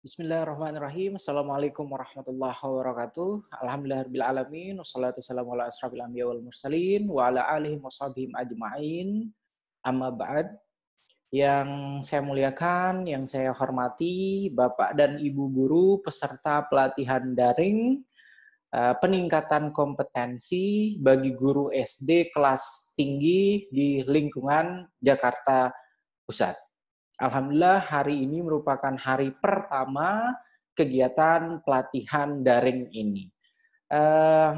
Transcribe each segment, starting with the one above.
Bismillahirrahmanirrahim. Assalamualaikum warahmatullahi wabarakatuh. Alhamdulillahirrahmanirrahim. Wassalatu wassalamu ala asrafil anbiya wal mursalin wa ala alihi washabihim ajma'in. Amma ba'd. Yang saya muliakan, yang saya hormati, Bapak dan Ibu guru peserta pelatihan daring eh, peningkatan kompetensi bagi guru SD kelas tinggi di lingkungan Jakarta Pusat. Alhamdulillah hari ini merupakan hari pertama kegiatan pelatihan daring ini. Uh,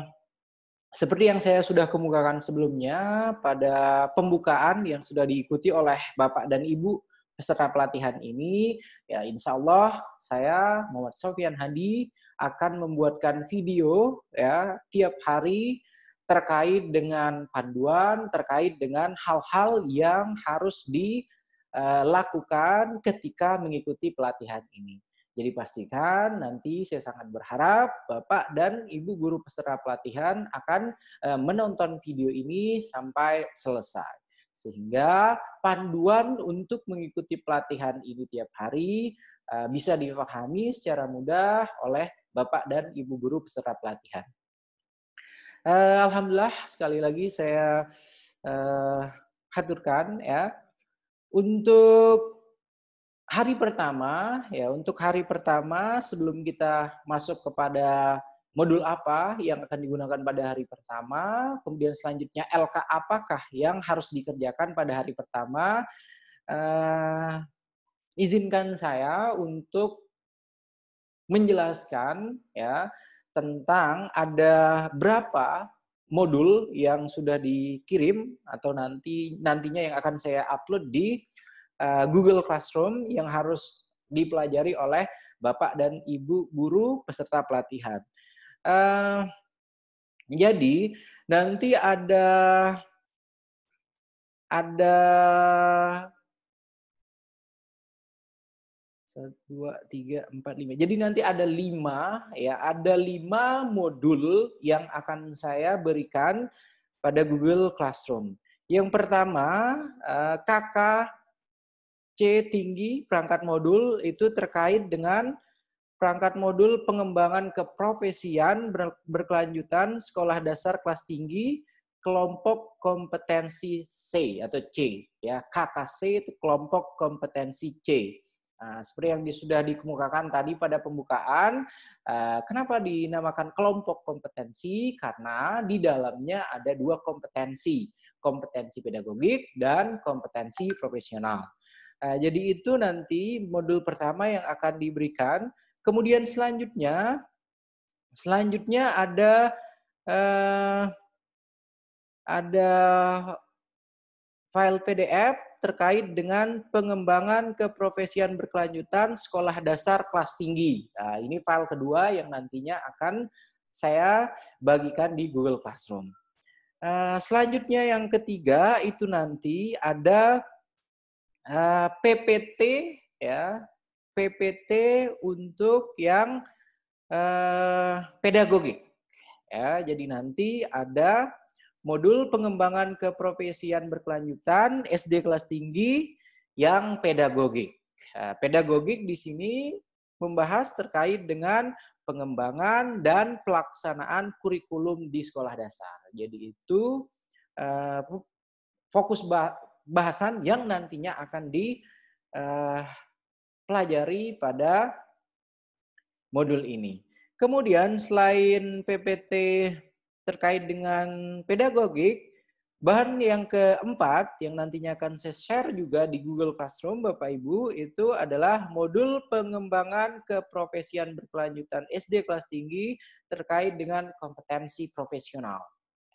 seperti yang saya sudah kemukakan sebelumnya, pada pembukaan yang sudah diikuti oleh Bapak dan Ibu peserta pelatihan ini, ya insya Allah saya Muhammad Sofian Hadi akan membuatkan video ya tiap hari terkait dengan panduan, terkait dengan hal-hal yang harus di Eh, lakukan ketika mengikuti pelatihan ini. Jadi pastikan nanti saya sangat berharap Bapak dan Ibu guru peserta pelatihan akan eh, menonton video ini sampai selesai. Sehingga panduan untuk mengikuti pelatihan ini tiap hari eh, bisa dipahami secara mudah oleh Bapak dan Ibu guru peserta pelatihan. Alhamdulillah sekali lagi saya haturkan ya untuk hari pertama ya, untuk hari pertama sebelum kita masuk kepada modul apa yang akan digunakan pada hari pertama, kemudian selanjutnya LK apakah yang harus dikerjakan pada hari pertama. Uh, izinkan saya untuk menjelaskan ya tentang ada berapa modul yang sudah dikirim atau nanti nantinya yang akan saya upload di uh, Google Classroom yang harus dipelajari oleh Bapak dan Ibu guru peserta pelatihan. Uh, jadi nanti ada ada satu, dua, tiga, empat, lima. Jadi nanti ada lima, ya, ada lima modul yang akan saya berikan pada Google Classroom. Yang pertama, KK eh, C tinggi perangkat modul itu terkait dengan perangkat modul pengembangan keprofesian berkelanjutan sekolah dasar kelas tinggi kelompok kompetensi C atau C ya KKC itu kelompok kompetensi C Nah, seperti yang sudah dikemukakan tadi pada pembukaan, eh, kenapa dinamakan kelompok kompetensi? Karena di dalamnya ada dua kompetensi, kompetensi pedagogik dan kompetensi profesional. Eh, jadi itu nanti modul pertama yang akan diberikan. Kemudian selanjutnya, selanjutnya ada eh, ada file PDF terkait dengan pengembangan keprofesian berkelanjutan sekolah dasar kelas tinggi. Nah, ini file kedua yang nantinya akan saya bagikan di Google Classroom. Eh, selanjutnya yang ketiga itu nanti ada eh, PPT ya PPT untuk yang eh, pedagogik ya jadi nanti ada modul pengembangan keprofesian berkelanjutan SD kelas tinggi yang pedagogik. Nah, pedagogik di sini membahas terkait dengan pengembangan dan pelaksanaan kurikulum di sekolah dasar. Jadi itu eh, fokus bahasan yang nantinya akan dipelajari eh, pada modul ini. Kemudian selain PPT terkait dengan pedagogik. Bahan yang keempat yang nantinya akan saya share juga di Google Classroom Bapak Ibu itu adalah modul pengembangan keprofesian berkelanjutan SD kelas tinggi terkait dengan kompetensi profesional.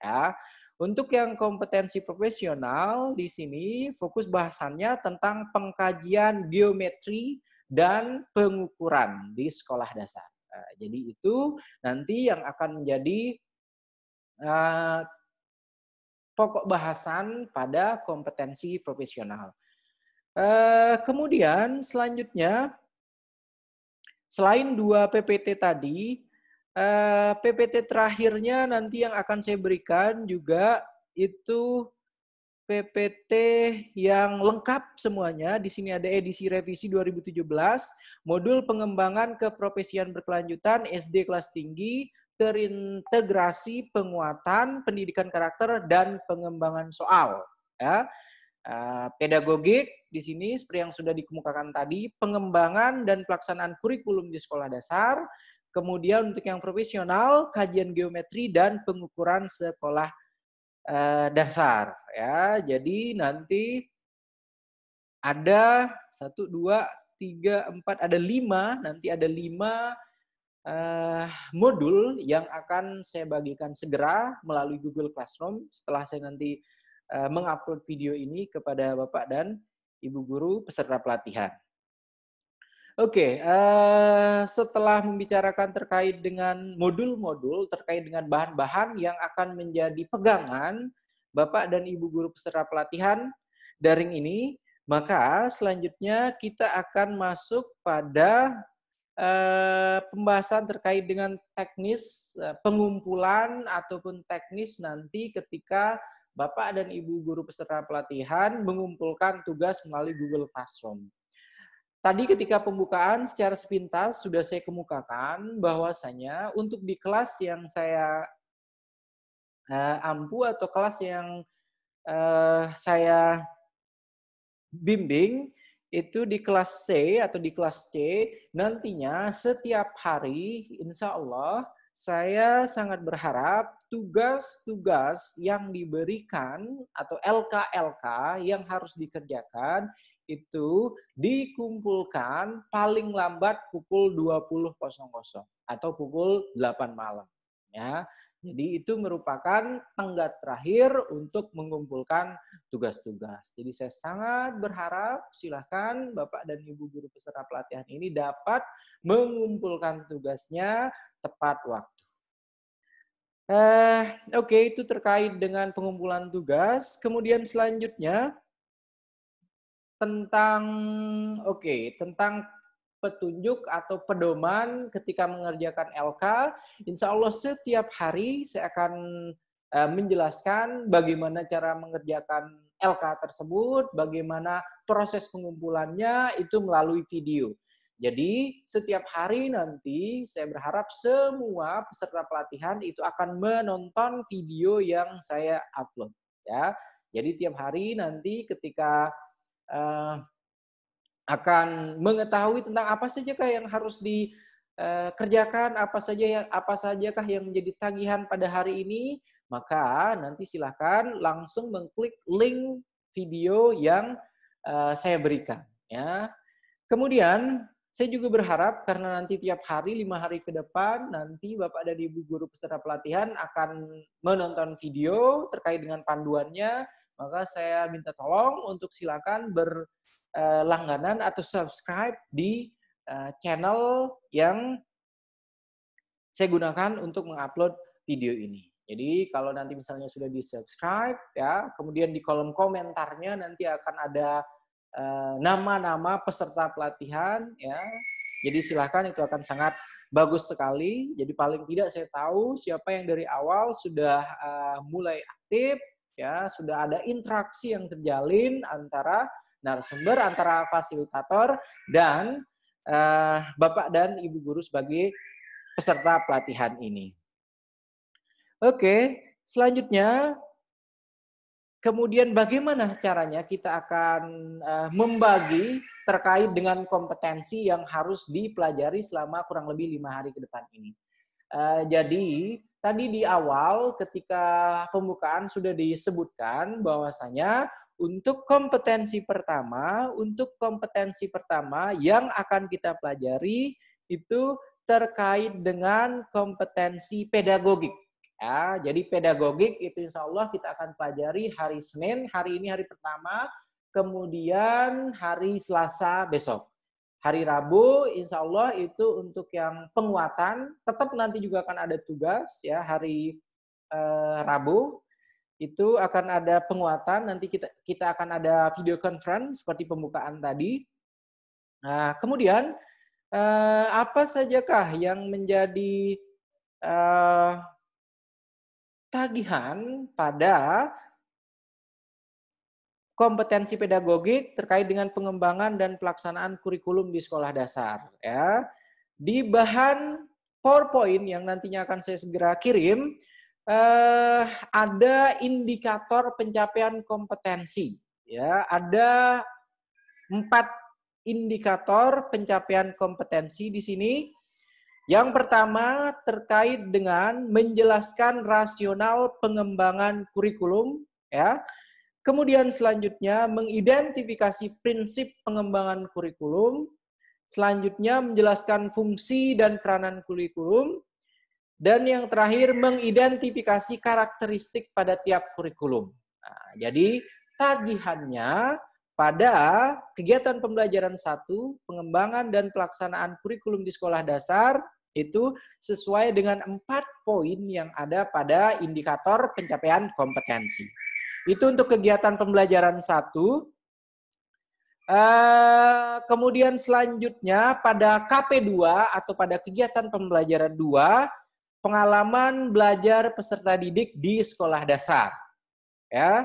Ya. Untuk yang kompetensi profesional di sini fokus bahasannya tentang pengkajian geometri dan pengukuran di sekolah dasar. Nah, jadi itu nanti yang akan menjadi Eh, pokok bahasan pada kompetensi profesional. Eh, kemudian selanjutnya, selain dua PPT tadi, eh, PPT terakhirnya nanti yang akan saya berikan juga itu PPT yang lengkap semuanya. Di sini ada edisi revisi 2017, modul pengembangan keprofesian berkelanjutan SD kelas tinggi, terintegrasi penguatan pendidikan karakter dan pengembangan soal. Ya. Eh, pedagogik di sini seperti yang sudah dikemukakan tadi, pengembangan dan pelaksanaan kurikulum di sekolah dasar, kemudian untuk yang profesional kajian geometri dan pengukuran sekolah eh, dasar ya. Jadi nanti ada satu dua tiga empat ada lima nanti ada lima uh, modul yang akan saya bagikan segera melalui Google Classroom setelah saya nanti uh, mengupload video ini kepada Bapak dan Ibu guru peserta pelatihan. Oke, okay, uh, eh, setelah membicarakan terkait dengan modul-modul, terkait dengan bahan-bahan yang akan menjadi pegangan Bapak dan Ibu guru peserta pelatihan daring ini, maka selanjutnya kita akan masuk pada Eh, pembahasan terkait dengan teknis eh, pengumpulan ataupun teknis nanti ketika Bapak dan Ibu guru peserta pelatihan mengumpulkan tugas melalui Google Classroom. Tadi ketika pembukaan secara sepintas sudah saya kemukakan bahwasanya untuk di kelas yang saya eh, ampu atau kelas yang eh, saya bimbing itu di kelas C atau di kelas C nantinya setiap hari insya Allah saya sangat berharap tugas-tugas yang diberikan atau LK-LK yang harus dikerjakan itu dikumpulkan paling lambat pukul 20.00 atau pukul 8 malam ya. Jadi itu merupakan tenggat terakhir untuk mengumpulkan tugas-tugas. Jadi saya sangat berharap silahkan Bapak dan Ibu guru peserta pelatihan ini dapat mengumpulkan tugasnya tepat waktu. Eh, Oke, okay, itu terkait dengan pengumpulan tugas. Kemudian selanjutnya tentang oke okay, tentang petunjuk atau pedoman ketika mengerjakan LK. Insya Allah setiap hari saya akan eh, menjelaskan bagaimana cara mengerjakan LK tersebut, bagaimana proses pengumpulannya itu melalui video. Jadi setiap hari nanti saya berharap semua peserta pelatihan itu akan menonton video yang saya upload ya. Jadi tiap hari nanti ketika uh, akan mengetahui tentang apa saja yang harus dikerjakan, eh, apa saja yang apa sajakah yang menjadi tagihan pada hari ini, maka nanti silahkan langsung mengklik link video yang eh, saya berikan. Ya, kemudian saya juga berharap karena nanti tiap hari lima hari ke depan nanti bapak dan ibu guru peserta pelatihan akan menonton video terkait dengan panduannya maka saya minta tolong untuk silakan berlangganan eh, atau subscribe di eh, channel yang saya gunakan untuk mengupload video ini. Jadi kalau nanti misalnya sudah di subscribe ya, kemudian di kolom komentarnya nanti akan ada eh, nama-nama uh, peserta pelatihan ya. Jadi silahkan itu akan sangat bagus sekali. Jadi paling tidak saya tahu siapa yang dari awal sudah uh, mulai aktif, ya sudah ada interaksi yang terjalin antara narasumber, antara fasilitator dan uh, bapak dan ibu guru sebagai peserta pelatihan ini. Oke, selanjutnya kemudian bagaimana caranya kita akan eh, membagi terkait dengan kompetensi yang harus dipelajari selama kurang lebih lima hari ke depan ini. Eh, jadi tadi di awal ketika pembukaan sudah disebutkan bahwasanya untuk kompetensi pertama, untuk kompetensi pertama yang akan kita pelajari itu terkait dengan kompetensi pedagogik. Ya, jadi pedagogik itu insya Allah kita akan pelajari hari Senin, hari ini hari pertama, kemudian hari Selasa besok. Hari Rabu, insya Allah itu untuk yang penguatan. Tetap nanti juga akan ada tugas ya hari eh, Rabu itu akan ada penguatan. Nanti kita kita akan ada video conference seperti pembukaan tadi. Nah, kemudian eh, apa sajakah yang menjadi eh, tagihan pada kompetensi pedagogik terkait dengan pengembangan dan pelaksanaan kurikulum di sekolah dasar ya. Di bahan PowerPoint yang nantinya akan saya segera kirim eh, ada indikator pencapaian kompetensi ya, ada empat indikator pencapaian kompetensi di sini. Yang pertama terkait dengan menjelaskan rasional pengembangan kurikulum ya. Kemudian selanjutnya mengidentifikasi prinsip pengembangan kurikulum, selanjutnya menjelaskan fungsi dan peranan kurikulum, dan yang terakhir mengidentifikasi karakteristik pada tiap kurikulum. Nah, jadi tagihannya pada kegiatan pembelajaran satu, pengembangan dan pelaksanaan kurikulum di sekolah dasar itu sesuai dengan empat poin yang ada pada indikator pencapaian kompetensi. Itu untuk kegiatan pembelajaran satu. Uh, kemudian selanjutnya pada KP2 atau pada kegiatan pembelajaran 2, pengalaman belajar peserta didik di sekolah dasar. Ya,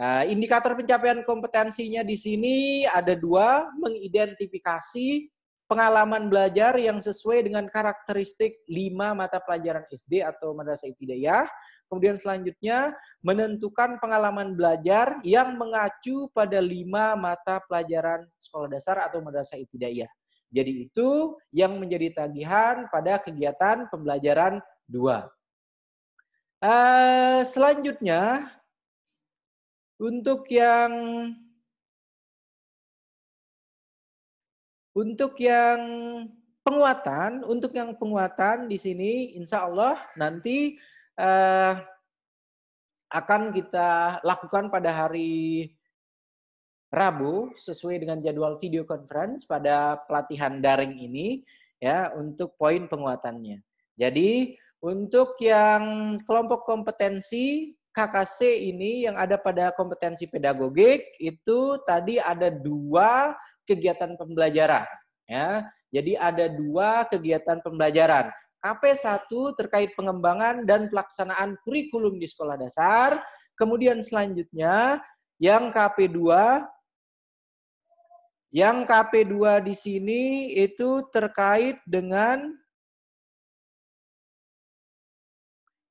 uh, indikator pencapaian kompetensinya di sini ada dua, mengidentifikasi pengalaman belajar yang sesuai dengan karakteristik lima mata pelajaran SD atau Madrasah Ibtidaiyah. Kemudian selanjutnya, menentukan pengalaman belajar yang mengacu pada lima mata pelajaran sekolah dasar atau madrasah ibtidaiyah. Jadi itu yang menjadi tagihan pada kegiatan pembelajaran dua. Eh, selanjutnya, untuk yang untuk yang penguatan, untuk yang penguatan di sini, insya Allah nanti uh, akan kita lakukan pada hari Rabu sesuai dengan jadwal video conference pada pelatihan daring ini ya untuk poin penguatannya. Jadi untuk yang kelompok kompetensi KKC ini yang ada pada kompetensi pedagogik itu tadi ada dua kegiatan pembelajaran ya. Jadi ada dua kegiatan pembelajaran. KP1 terkait pengembangan dan pelaksanaan kurikulum di sekolah dasar. Kemudian selanjutnya yang KP2 yang KP2 di sini itu terkait dengan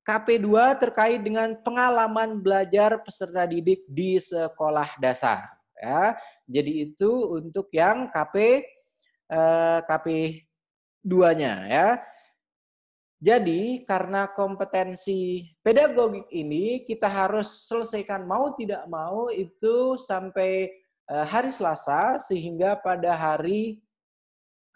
KP2 terkait dengan pengalaman belajar peserta didik di sekolah dasar. Ya, jadi itu untuk yang KP eh, KP 2-nya ya. Jadi karena kompetensi pedagogik ini kita harus selesaikan mau tidak mau itu sampai eh, hari Selasa sehingga pada hari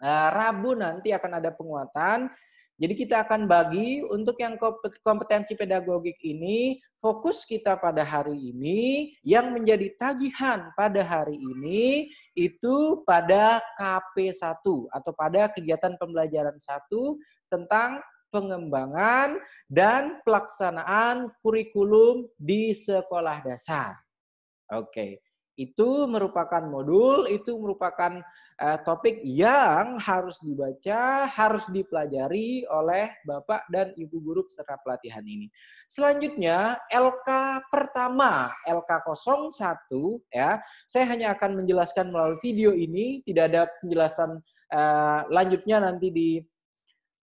eh, Rabu nanti akan ada penguatan. Jadi kita akan bagi untuk yang kompetensi pedagogik ini fokus kita pada hari ini yang menjadi tagihan pada hari ini itu pada KP1 atau pada kegiatan pembelajaran satu tentang pengembangan, dan pelaksanaan kurikulum di sekolah dasar. Oke, itu merupakan modul, itu merupakan eh, topik yang harus dibaca, harus dipelajari oleh Bapak dan Ibu guru peserta pelatihan ini. Selanjutnya, LK pertama, LK01 ya. Saya hanya akan menjelaskan melalui video ini, tidak ada penjelasan eh, lanjutnya nanti di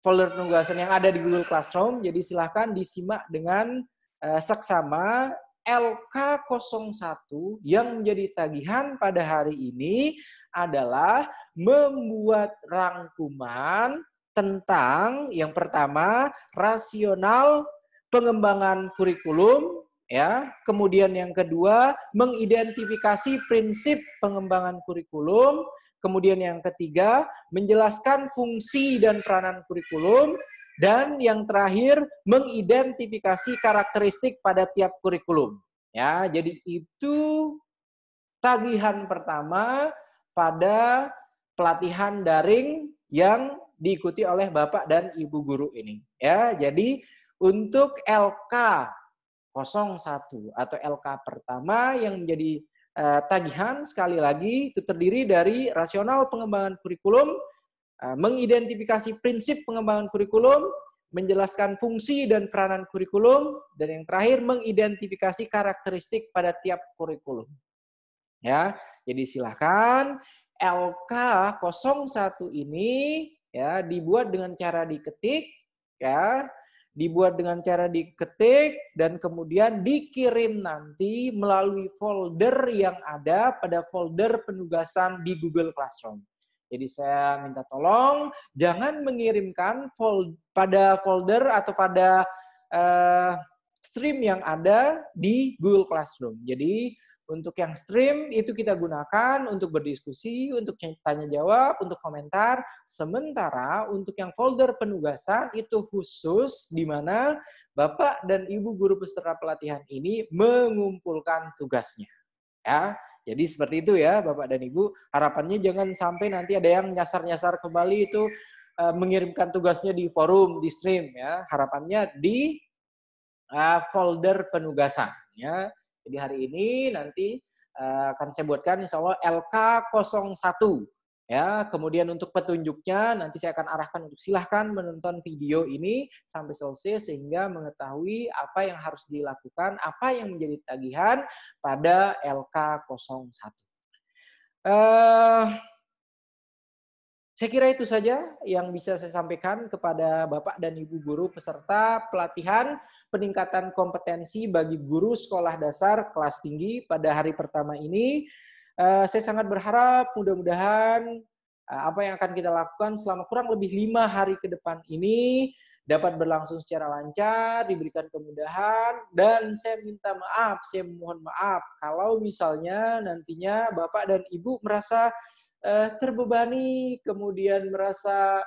folder penugasan yang ada di Google Classroom. Jadi silahkan disimak dengan uh, seksama LK01 yang menjadi tagihan pada hari ini adalah membuat rangkuman tentang yang pertama rasional pengembangan kurikulum ya. Kemudian yang kedua mengidentifikasi prinsip pengembangan kurikulum. Kemudian yang ketiga, menjelaskan fungsi dan peranan kurikulum. Dan yang terakhir, mengidentifikasi karakteristik pada tiap kurikulum. Ya, jadi itu tagihan pertama pada pelatihan daring yang diikuti oleh Bapak dan Ibu guru ini. Ya, jadi untuk LK 01 atau LK pertama yang menjadi Eh, tagihan sekali lagi itu terdiri dari rasional pengembangan kurikulum, eh, mengidentifikasi prinsip pengembangan kurikulum, menjelaskan fungsi dan peranan kurikulum, dan yang terakhir mengidentifikasi karakteristik pada tiap kurikulum. Ya, jadi silakan LK 01 ini ya dibuat dengan cara diketik ya dibuat dengan cara diketik dan kemudian dikirim nanti melalui folder yang ada pada folder penugasan di Google Classroom. Jadi saya minta tolong jangan mengirimkan fold, pada folder atau pada uh, stream yang ada di Google Classroom. Jadi untuk yang stream itu kita gunakan untuk berdiskusi, untuk tanya jawab, untuk komentar. Sementara untuk yang folder penugasan itu khusus di mana Bapak dan Ibu guru peserta pelatihan ini mengumpulkan tugasnya. Ya. Jadi seperti itu ya Bapak dan Ibu. Harapannya jangan sampai nanti ada yang nyasar-nyasar kembali itu eh, mengirimkan tugasnya di forum, di stream ya. Harapannya di ah, folder penugasan ya jadi hari ini nanti eh, akan saya buatkan insya Allah LK01. Ya, kemudian untuk petunjuknya nanti saya akan arahkan untuk silahkan menonton video ini sampai selesai sehingga mengetahui apa yang harus dilakukan, apa yang menjadi tagihan pada LK01. Uh, eh, saya kira itu saja yang bisa saya sampaikan kepada Bapak dan Ibu guru peserta pelatihan peningkatan kompetensi bagi guru sekolah dasar kelas tinggi pada hari pertama ini. Eh, saya sangat berharap mudah-mudahan eh, apa yang akan kita lakukan selama kurang lebih lima hari ke depan ini dapat berlangsung secara lancar, diberikan kemudahan, dan saya minta maaf, saya mohon maaf kalau misalnya nantinya Bapak dan Ibu merasa eh, terbebani, kemudian merasa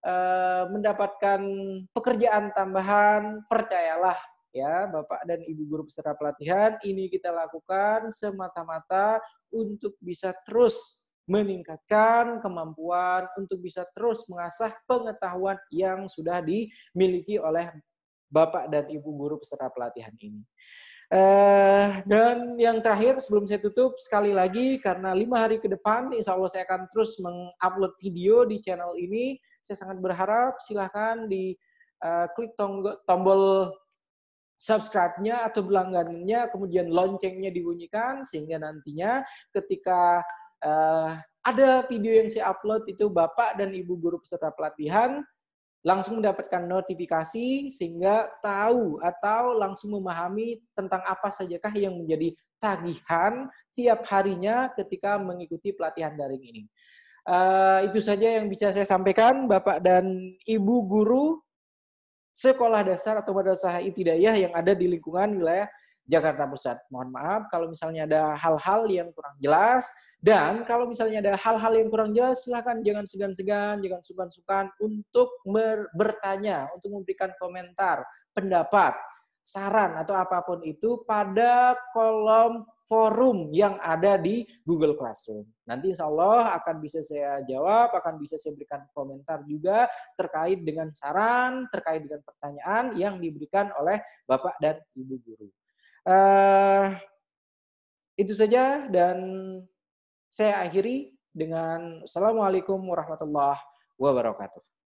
Eh, mendapatkan pekerjaan tambahan, percayalah ya Bapak dan Ibu guru peserta pelatihan, ini kita lakukan semata-mata untuk bisa terus meningkatkan kemampuan untuk bisa terus mengasah pengetahuan yang sudah dimiliki oleh Bapak dan Ibu guru peserta pelatihan ini. Uh, dan yang terakhir sebelum saya tutup sekali lagi karena lima hari ke depan insya Allah saya akan terus mengupload video di channel ini saya sangat berharap silahkan di uh, klik tombol, subscribe-nya atau berlangganannya, kemudian loncengnya dibunyikan sehingga nantinya ketika uh, ada video yang saya upload itu Bapak dan Ibu guru peserta pelatihan langsung mendapatkan notifikasi sehingga tahu atau langsung memahami tentang apa sajakah yang menjadi tagihan tiap harinya ketika mengikuti pelatihan daring ini. Uh, itu saja yang bisa saya sampaikan, Bapak dan Ibu guru sekolah dasar atau madrasah itidayah yang ada di lingkungan wilayah Jakarta Pusat. Mohon maaf kalau misalnya ada hal-hal yang kurang jelas dan kalau misalnya ada hal-hal yang kurang jelas silahkan jangan segan-segan, jangan sukan-sukan untuk bertanya, untuk memberikan komentar, pendapat, saran atau apapun itu pada kolom forum yang ada di Google Classroom. Nanti insya Allah akan bisa saya jawab, akan bisa saya berikan komentar juga terkait dengan saran, terkait dengan pertanyaan yang diberikan oleh Bapak dan Ibu Guru. Uh, itu saja dan saya akhiri dengan Assalamualaikum warahmatullahi wabarakatuh.